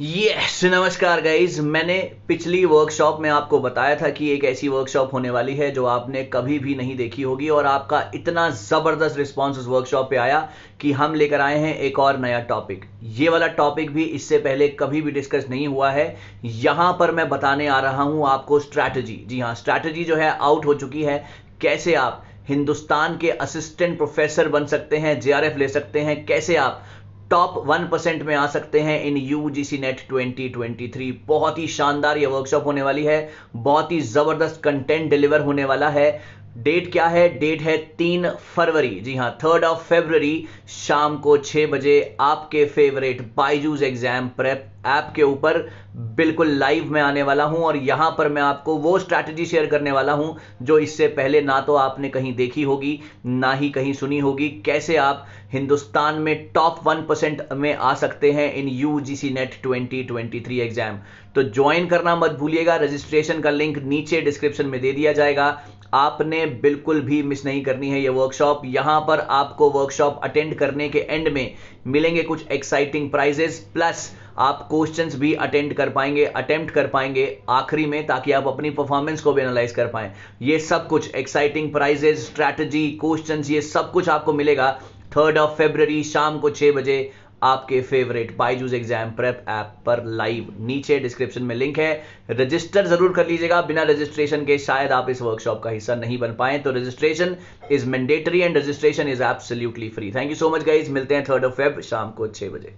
yes नमस्कार guys मैंने पिछली वर्कशॉप में आपको बताया था कि एक ऐसी वर्कशॉप होने वाली है जो आपने कभी भी नहीं देखी होगी और आपका इतना ज़बरदस्त रिस्पॉन्स उस वर्कशॉप पे आया कि हम लेकर आए हैं एक और नया टॉपिक ये वाला टॉपिक भी इससे पहले कभी भी डिस्कस नहीं हुआ है यहां पर मैं बताने आ रहा हूं आपको स्ट्रैटेजी जी हाँ स्ट्रैटेजी जो है आउट हो चुकी है कैसे आप हिंदुस्तान के असिस्टेंट प्रोफेसर बन सकते हैं जे ले सकते हैं कैसे आप टॉप वन परसेंट में आ सकते हैं in U G C NET twenty twenty three बहुत ही शानदार ये वर्कशॉप होने वाली है बहुत ही ज़बरदस्त कंटेंट डिलीवर होने वाला है डेट क्या है डेट है तीन फरवरी जी हाँ थर्ड ऑफ फेबररी शाम को छह बजे आपके favourite Byju's exam prep app के ऊपर बिल्कुल लाइव में आने वाला हूं और यहां पर मैं आपको वो स्ट्रैटेजी शेयर करने वाला हूं जो इससे पहले ना तो आपने कहीं देखी होगी ना ही कहीं सुनी होगी कैसे आप हिंदुस्तान में टॉप वन परसेंट में आ सकते हैं in U G C NET twenty twenty three exam तो ज्वाइन करना मत भूलिएगा रजिस्ट्रेशन का लिंक नीचे डिस्क्रिप्शन में दे दिया जाएगा आपने बिल्कुल भी मिस नहीं करनी है ये वर्कशॉप यहां पर आपको वर्कशॉप अटेंड करने के एंड में मिलेंगे कुछ एक्साइटिंग प्राइजेस प्लस आप क्वेश्चंस भी अटेंड कर पाएंगे अटेम्प्ट कर पाएंगे आखिरी में ताकि आप अपनी परफॉर्मेंस को भी एनालाइज कर पाएं ये सब कुछ एक्साइटिंग प्राइजेस स्ट्रैटेजी क्वेश्चंस ये सब कुछ आपको मिलेगा थर्ड ऑफ फेबररी शाम को छह बजे आपके favourite Byju's exam prep app पर लाइव नीचे डिस्क्रिप्शन में लिंक है रजिस्टर जरूर कर लीजिएगा बिना रजिस्ट्रेशन के शायद आप इस वर्कशॉप का हिस्सा नहीं बन पाए तो registration is mandatory and registration is absolutely free thank you so much guys मिलते हैं थर्ड ऑफ फेब शाम को छह बजे